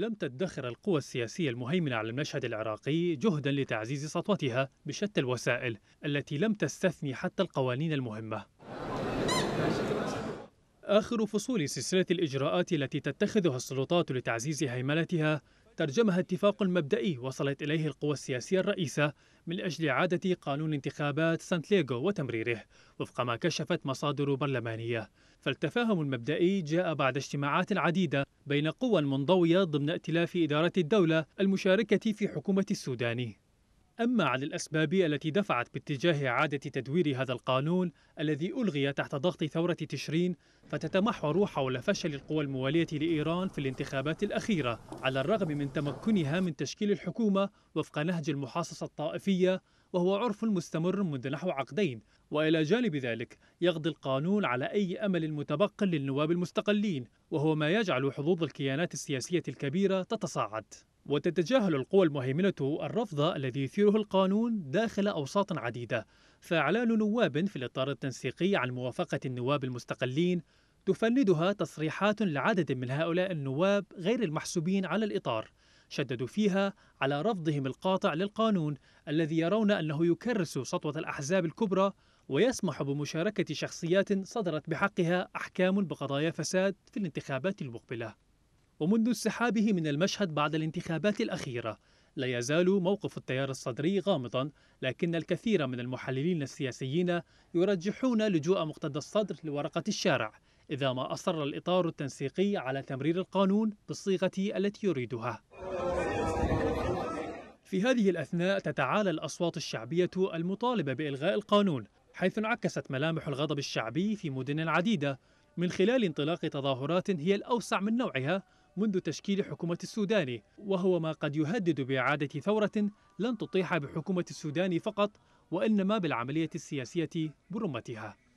لم تدخر القوى السياسية المهيمنة على المشهد العراقي جهدا لتعزيز سطوتها بشتى الوسائل التي لم تستثني حتى القوانين المهمة آخر فصول سلسلة الإجراءات التي تتخذها السلطات لتعزيز هيمنتها ترجمها اتفاق مبدئي وصلت إليه القوى السياسية الرئيسة من أجل إعادة قانون انتخابات سانتياغو وتمريره وفق ما كشفت مصادر برلمانية فالتفاهم المبدئي جاء بعد اجتماعات عديدة بين قوى منضوية ضمن ائتلاف إدارة الدولة المشاركة في حكومة السودان أما عن الأسباب التي دفعت باتجاه إعادة تدوير هذا القانون الذي ألغي تحت ضغط ثورة تشرين فتتمحور حول فشل القوى الموالية لإيران في الانتخابات الأخيرة على الرغم من تمكنها من تشكيل الحكومة وفق نهج المحاصصة الطائفية وهو عرف مستمر منذ نحو عقدين وإلى جانب ذلك يقضي القانون على أي أمل متبقٍ للنواب المستقلين وهو ما يجعل حظوظ الكيانات السياسية الكبيرة تتصاعد وتتجاهل القوى المهيمنة الرفض الذي يثيره القانون داخل أوساط عديدة فإعلان نواب في الإطار التنسيقي عن موافقة النواب المستقلين تفندها تصريحات لعدد من هؤلاء النواب غير المحسوبين على الإطار شددوا فيها على رفضهم القاطع للقانون الذي يرون أنه يكرس سطوة الأحزاب الكبرى ويسمح بمشاركة شخصيات صدرت بحقها أحكام بقضايا فساد في الانتخابات المقبلة ومنذ انسحابه من المشهد بعد الانتخابات الأخيرة لا يزال موقف التيار الصدري غامضا لكن الكثير من المحللين السياسيين يرجحون لجوء مقتدى الصدر لورقة الشارع إذا ما أصر الإطار التنسيقي على تمرير القانون بالصيغة التي يريدها في هذه الأثناء تتعالى الأصوات الشعبية المطالبة بإلغاء القانون حيث انعكست ملامح الغضب الشعبي في مدن عديدة من خلال انطلاق تظاهرات هي الأوسع من نوعها منذ تشكيل حكومة السودان وهو ما قد يهدد بإعادة ثورة لن تطيح بحكومة السودان فقط وإنما بالعملية السياسية برمتها